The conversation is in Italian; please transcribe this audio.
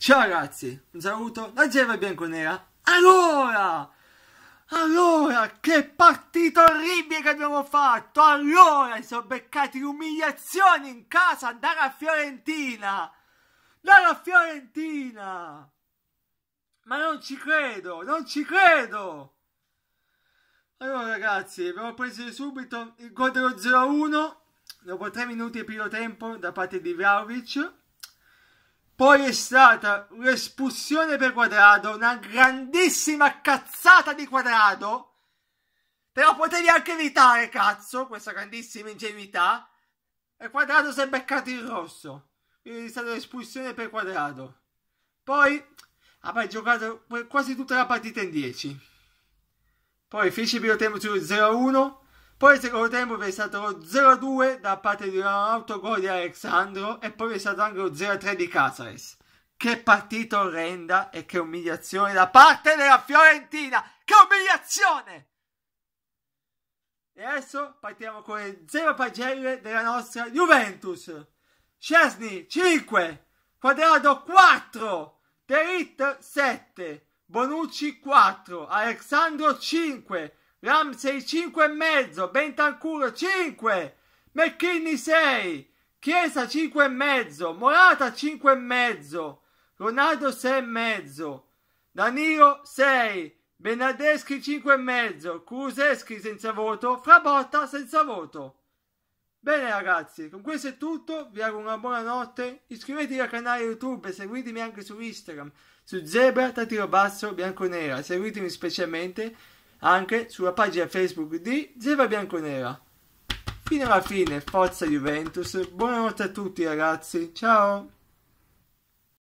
Ciao ragazzi, un saluto da Geva Bianconera. Allora, allora, che partita orribile che abbiamo fatto! Allora, si sono beccati umiliazioni in casa dalla Fiorentina! Dalla Fiorentina! Ma non ci credo, non ci credo! Allora ragazzi, abbiamo preso subito il gol dello 0-1 dopo 3 minuti di primo tempo da parte di Vlaovic poi è stata un'espulsione per quadrato, una grandissima cazzata di quadrato. Però potevi anche evitare, cazzo, questa grandissima ingenuità. E quadrato si è beccato in rosso. Quindi è stata un'espulsione per quadrato. Poi aveva giocato quasi tutta la partita in 10. Poi fece il primo tempo 0-1 poi secondo tempo vi è stato 0-2 da parte di un autogol di Alexandro e poi vi è stato anche lo 0-3 di Casares. Che partita orrenda e che umiliazione da parte della Fiorentina! Che umiliazione! E adesso partiamo con le 0 pagelle della nostra Juventus. Cesni 5, Quadrado 4, Terit 7, Bonucci 4, Alexandro 5, Ram e mezzo, Bentancur 5, McKinney 6, Chiesa 5,5, Morata mezzo, Ronaldo 6 e mezzo, Danilo 6, Benadeschi 5 e mezzo, Kruseschi senza voto, Frabotta senza voto. Bene ragazzi, con questo è tutto, vi auguro una buona notte, iscrivetevi al canale YouTube, e seguitemi anche su Instagram, su Zebra, Tatiro Basso, Bianconera, seguitemi specialmente anche sulla pagina Facebook di Zebra Bianconera. Fino alla fine, forza Juventus, buonanotte a tutti ragazzi, ciao!